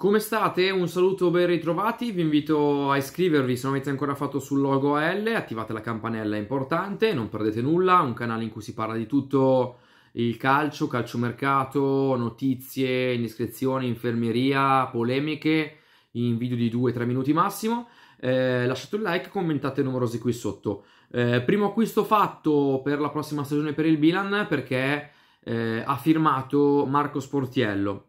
Come state? Un saluto, ben ritrovati. Vi invito a iscrivervi se non avete ancora fatto sul logo L, Attivate la campanella, è importante, non perdete nulla. Un canale in cui si parla di tutto il calcio, calciomercato, notizie, indiscrezioni, infermieria, polemiche in video di 2-3 minuti massimo. Eh, lasciate un like, e commentate numerosi qui sotto. Eh, primo acquisto fatto per la prossima stagione per il Milan perché eh, ha firmato Marco Sportiello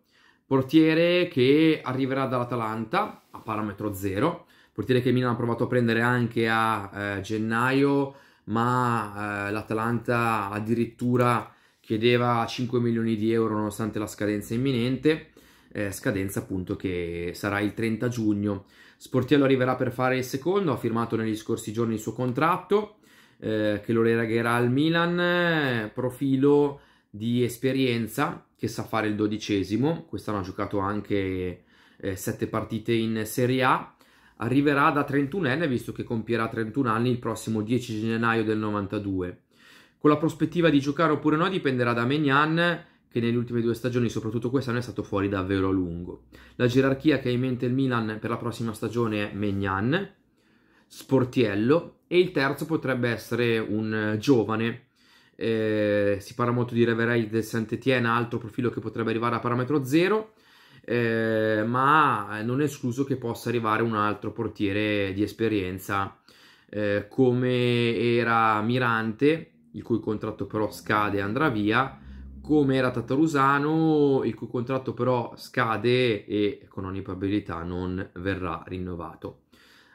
Portiere che arriverà dall'Atalanta a parametro zero, portiere che Milan ha provato a prendere anche a eh, gennaio, ma eh, l'Atalanta addirittura chiedeva 5 milioni di euro nonostante la scadenza imminente, eh, scadenza appunto che sarà il 30 giugno. Sportiello arriverà per fare il secondo, ha firmato negli scorsi giorni il suo contratto eh, che lo relegherà al Milan, eh, profilo di esperienza che sa fare il dodicesimo, quest'anno ha giocato anche eh, 7 partite in Serie A, arriverà da 31enne visto che compierà 31 anni il prossimo 10 gennaio del 92. Con la prospettiva di giocare oppure no dipenderà da Menian che nelle ultime due stagioni, soprattutto quest'anno, è stato fuori davvero a lungo. La gerarchia che ha in mente il Milan per la prossima stagione è Menian, Sportiello e il terzo potrebbe essere un giovane eh, si parla molto di Reverai del Saint-Étienne, altro profilo che potrebbe arrivare a parametro zero, eh, ma non è escluso che possa arrivare un altro portiere di esperienza eh, come era Mirante, il cui contratto però scade e andrà via, come era Tatarusano, il cui contratto però scade e con ogni probabilità non verrà rinnovato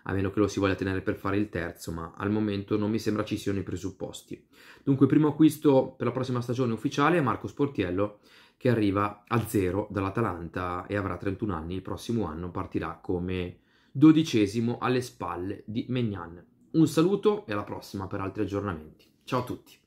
a meno che lo si voglia tenere per fare il terzo, ma al momento non mi sembra ci siano i presupposti. Dunque, primo acquisto per la prossima stagione ufficiale è Marco Sportiello, che arriva a zero dall'Atalanta e avrà 31 anni. Il prossimo anno partirà come dodicesimo alle spalle di Megnan. Un saluto e alla prossima per altri aggiornamenti. Ciao a tutti!